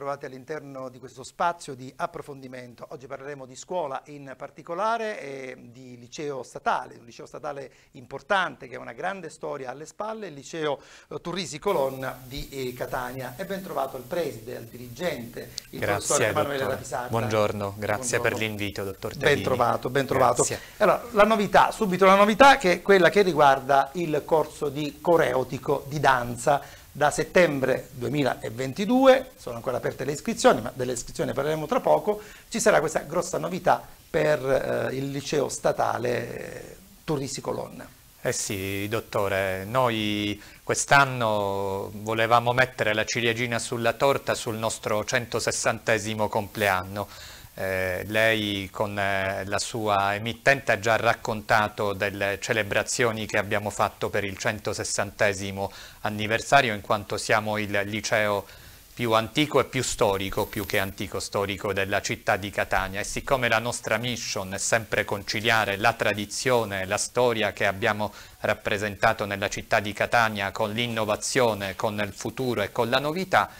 trovate all'interno di questo spazio di approfondimento. Oggi parleremo di scuola in particolare e di liceo statale, un liceo statale importante che ha una grande storia alle spalle, il liceo eh, Turrisi Colonna di eh, Catania. E ben trovato il preside, il dirigente, il grazie, professor Emanuele Rapisarda. Buongiorno, grazie Buongiorno. per l'invito, dottor Tavini. Ben trovato, ben trovato. Allora, la novità, subito la novità che è quella che riguarda il corso di coreotico di danza da settembre 2022, sono ancora aperte le iscrizioni, ma delle iscrizioni parleremo tra poco, ci sarà questa grossa novità per eh, il liceo statale eh, Turisi Colonna. Eh sì, dottore, noi quest'anno volevamo mettere la ciliegina sulla torta sul nostro 160 compleanno. Eh, lei con eh, la sua emittente ha già raccontato delle celebrazioni che abbiamo fatto per il 160 anniversario in quanto siamo il liceo più antico e più storico, più che antico storico, della città di Catania e siccome la nostra mission è sempre conciliare la tradizione, la storia che abbiamo rappresentato nella città di Catania con l'innovazione, con il futuro e con la novità,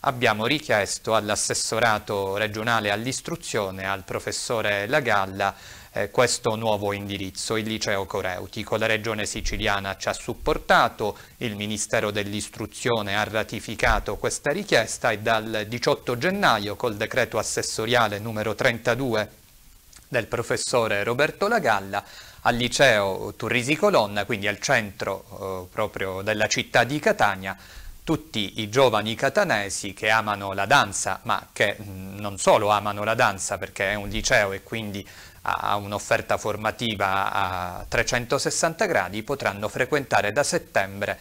abbiamo richiesto all'assessorato regionale all'istruzione, al professore Lagalla, eh, questo nuovo indirizzo, il liceo coreutico. La regione siciliana ci ha supportato, il Ministero dell'Istruzione ha ratificato questa richiesta e dal 18 gennaio col decreto assessoriale numero 32 del professore Roberto Lagalla al liceo Turrisi Colonna, quindi al centro eh, proprio della città di Catania, tutti i giovani catanesi che amano la danza, ma che mm, non solo amano la danza perché è un liceo e quindi ha un'offerta formativa a 360 gradi, potranno frequentare da settembre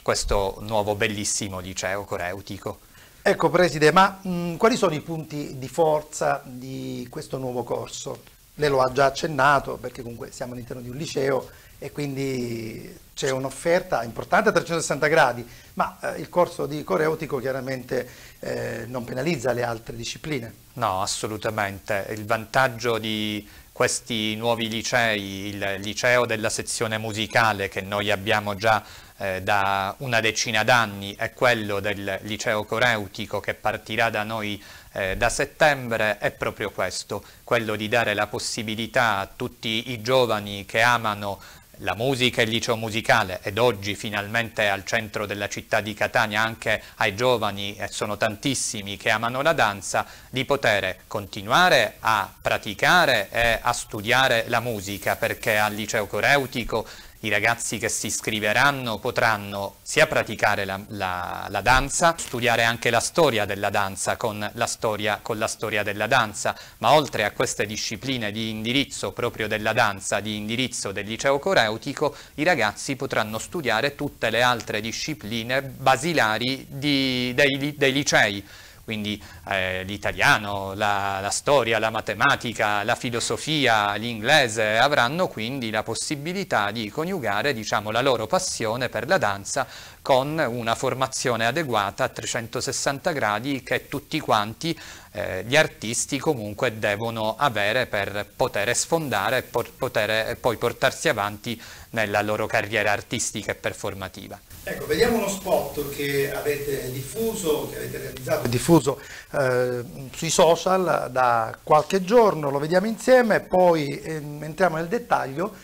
questo nuovo bellissimo liceo coreutico. Ecco Preside, ma mh, mm, quali sono i punti di forza di questo nuovo corso? Lei lo ha già accennato perché comunque siamo all'interno di un liceo e quindi c'è un'offerta importante a 360 gradi, ma eh, il corso di coreutico chiaramente eh, non penalizza le altre discipline. No, assolutamente. Il vantaggio di questi nuovi licei, il liceo della sezione musicale che noi abbiamo già eh, da una decina d'anni e quello del liceo coreutico che partirà da noi eh, da settembre è proprio questo, quello di dare la possibilità a tutti i giovani che amano la musica e il liceo musicale ed oggi finalmente al centro della città di Catania anche ai giovani, e sono tantissimi che amano la danza, di poter continuare a praticare e a studiare la musica perché al liceo coreutico i ragazzi che si iscriveranno potranno sia praticare la, la, la danza, studiare anche la storia della danza con la storia, con la storia della danza, ma oltre a queste discipline di indirizzo proprio della danza, di indirizzo del liceo coreutico, i ragazzi potranno studiare tutte le altre discipline basilari di, dei, dei licei quindi eh, l'italiano, la, la, storia, la matematica, la filosofia, l'inglese, avranno quindi la possibilità di coniugare diciamo, la loro passione per la danza con una formazione adeguata a 360 gradi che tutti quanti eh, gli artisti comunque devono avere per poter sfondare por, e eh, poi portarsi avanti nella loro carriera artistica e performativa. Ecco, vediamo uno spot che avete diffuso, che avete realizzato, diffuso eh, sui social da qualche giorno, lo vediamo insieme, poi eh, entriamo nel dettaglio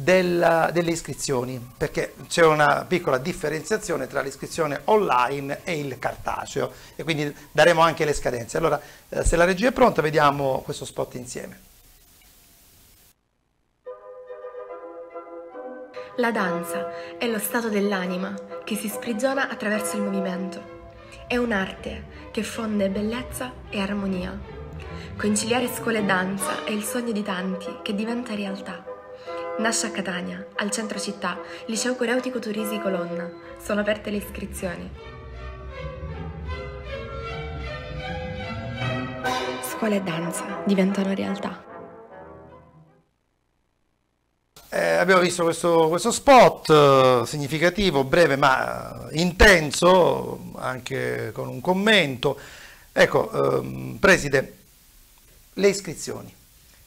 della, delle iscrizioni, perché c'è una piccola differenziazione tra l'iscrizione online e il cartaceo e quindi daremo anche le scadenze. Allora, eh, se la regia è pronta, vediamo questo spot insieme. La danza è lo stato dell'anima che si sprigiona attraverso il movimento. È un'arte che fonde bellezza e armonia. Conciliare scuola e danza è il sogno di tanti che diventa realtà. Nasce a Catania, al centro città, liceo coreutico Turisi Colonna. Sono aperte le iscrizioni. Scuola e danza diventano realtà. Eh, abbiamo visto questo, questo spot eh, significativo, breve ma eh, intenso, anche con un commento. Ecco, ehm, Preside, le iscrizioni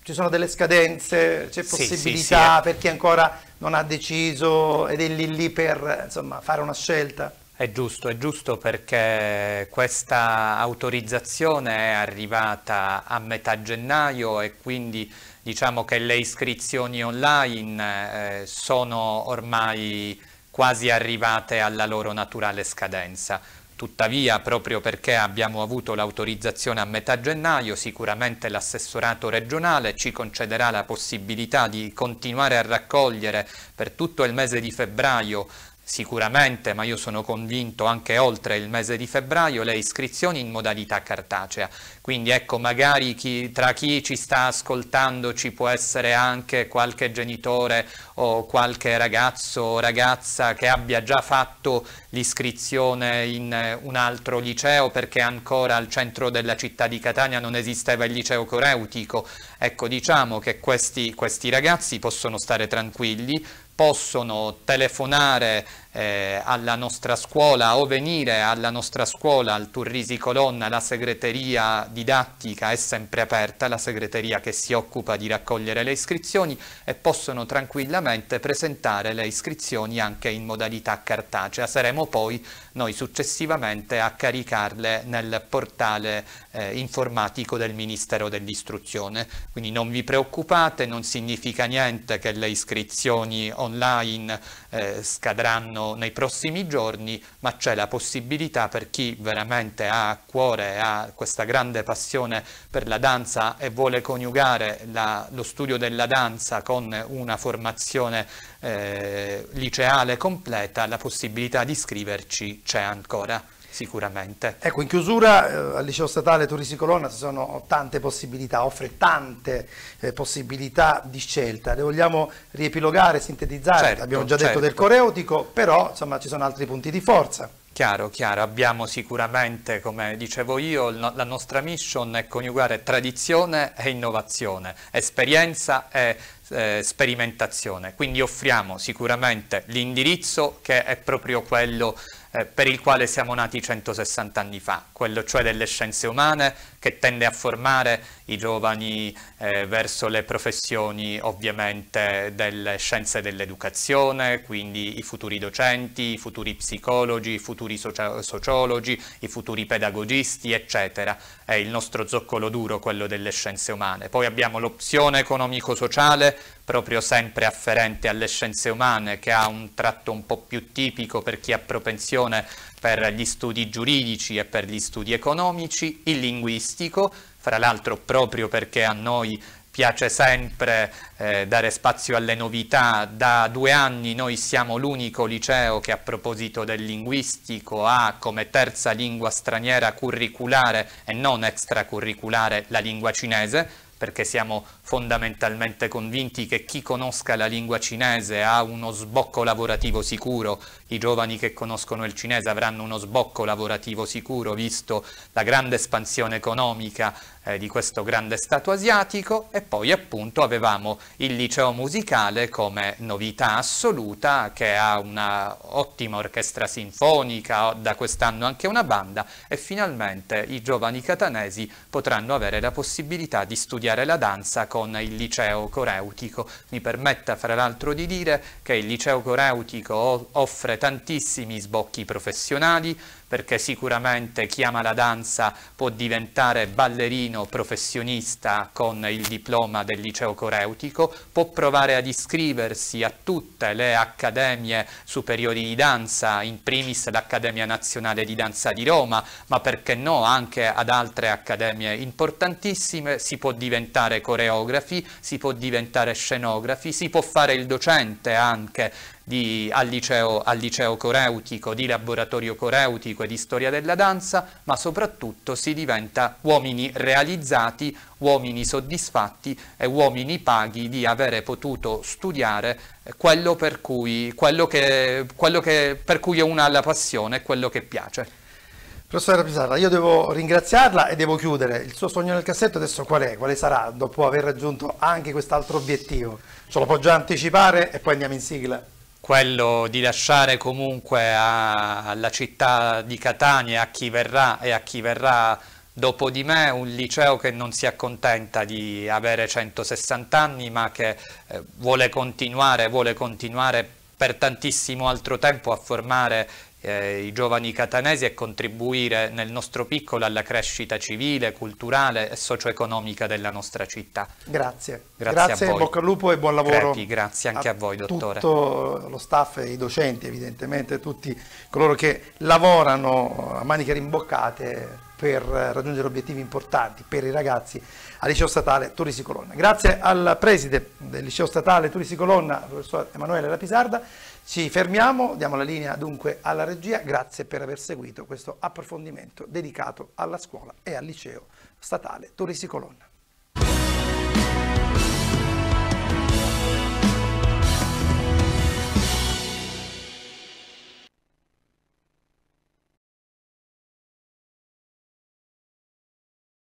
ci sono delle scadenze, c'è possibilità sì, sì, eh. per chi ancora non ha deciso ed è lì lì per insomma, fare una scelta? È giusto, è giusto perché questa autorizzazione è arrivata a metà gennaio e quindi diciamo che le iscrizioni online eh, sono ormai quasi arrivate alla loro naturale scadenza. Tuttavia, proprio perché abbiamo avuto l'autorizzazione a metà gennaio, sicuramente l'assessorato regionale ci concederà la possibilità di continuare a raccogliere per tutto il mese di febbraio sicuramente, ma io sono convinto anche oltre il mese di febbraio, le iscrizioni in modalità cartacea. Quindi ecco, magari chi, tra chi ci sta ascoltando ci può essere anche qualche genitore o qualche ragazzo o ragazza che abbia già fatto l'iscrizione in eh, un altro liceo perché ancora al centro della città di Catania non esisteva il liceo coreutico. Ecco, diciamo che questi, questi ragazzi possono stare tranquilli, possono telefonare eh, alla nostra scuola o venire alla nostra scuola, al Turrisi Colonna, la segreteria didattica è sempre aperta, la segreteria che si occupa di raccogliere le iscrizioni e possono tranquillamente presentare le iscrizioni anche in modalità cartacea. Saremo poi noi successivamente a caricarle nel portale eh, informatico del Ministero dell'Istruzione. Quindi non vi preoccupate, non significa niente che le iscrizioni online eh, scadranno arriveranno nei prossimi giorni, ma c'è la possibilità per chi veramente ha a cuore, ha questa grande passione per la danza e vuole coniugare la, lo studio della danza con una formazione eh, liceale completa, la possibilità di iscriverci c'è ancora sicuramente. Ecco, in chiusura eh, al Liceo Statale Turisi Colonna ci sono tante possibilità, offre tante eh, possibilità di scelta. Le vogliamo riepilogare, sintetizzare, certo, abbiamo già certo. detto del coreutico, però insomma ci sono altri punti di forza. Chiaro, chiaro, abbiamo sicuramente, come dicevo io, la nostra mission è coniugare tradizione e innovazione, esperienza e eh, sperimentazione, quindi offriamo sicuramente l'indirizzo che è proprio quello eh, per il quale siamo nati 160 anni fa, quello cioè delle scienze umane che tende a formare i giovani eh, verso le professioni ovviamente delle scienze dell'educazione, quindi i futuri docenti, i futuri psicologi, i futuri socio sociologi, i futuri pedagogisti, eccetera. È il nostro zoccolo duro quello delle scienze umane. Poi abbiamo l'opzione economico-sociale proprio sempre afferente alle scienze umane, che ha un tratto un po' più tipico per chi ha propensione per gli studi giuridici e per gli studi economici, il linguistico, fra l'altro proprio perché a noi piace sempre eh, dare spazio alle novità. Da due anni noi siamo l'unico liceo che a proposito del linguistico ha come terza lingua straniera curriculare e non extracurriculare la lingua cinese, perché siamo fondamentalmente convinti che chi conosca la lingua cinese ha uno sbocco lavorativo sicuro, i giovani che conoscono il cinese avranno uno sbocco lavorativo sicuro, visto la grande espansione economica eh, di questo grande Stato asiatico, e poi appunto avevamo il liceo musicale come novità assoluta, che ha un'ottima orchestra sinfonica, da quest'anno anche una banda, e finalmente i giovani catanesi potranno avere la possibilità di studiare studiare la danza con il liceo coreutico. Mi permetta fra l'altro di dire che il liceo coreutico offre tantissimi sbocchi professionali, perché sicuramente chi ama la danza può diventare ballerino professionista con il diploma del liceo coreutico, può provare ad iscriversi a tutte le accademie superiori di danza, in primis l'Accademia Nazionale di Danza di Roma, ma perché no anche ad altre accademie importantissime, si può diventare coreografi, si può diventare scenografi, si può fare il docente anche di, al, liceo, al liceo coreutico, di laboratorio coreutico e di storia della danza, ma soprattutto si diventa uomini realizzati, uomini soddisfatti e uomini paghi di avere potuto studiare quello per cui, quello che, quello che, per cui una ha la passione e quello che piace. Professora Pisarra, io devo ringraziarla e devo chiudere. Il suo sogno nel cassetto adesso qual è? Quale sarà dopo aver raggiunto anche quest'altro obiettivo? Ce lo può già anticipare e poi andiamo in sigla quello di lasciare comunque a, alla città di Catania, a chi verrà e a chi verrà dopo di me, un liceo che non si accontenta di avere 160 anni ma che eh, vuole continuare, vuole continuare per tantissimo altro tempo a formare eh, i giovani catanesi e contribuire nel nostro piccolo alla crescita civile, culturale e socio-economica della nostra città. Grazie. Grazie, grazie a voi. bocca al lupo e buon lavoro. Crepi, grazie anche a, a voi, dottore. Tutto lo staff e i docenti, evidentemente, tutti coloro che lavorano a maniche rimboccate per raggiungere obiettivi importanti per i ragazzi al Liceo Statale Turisi Colonna. Grazie al preside del Liceo Statale Turisi Colonna, professor Emanuele Lapisarda. Ci fermiamo, diamo la linea dunque alla regia, grazie per aver seguito questo approfondimento dedicato alla scuola e al liceo statale Torrisi Colonna.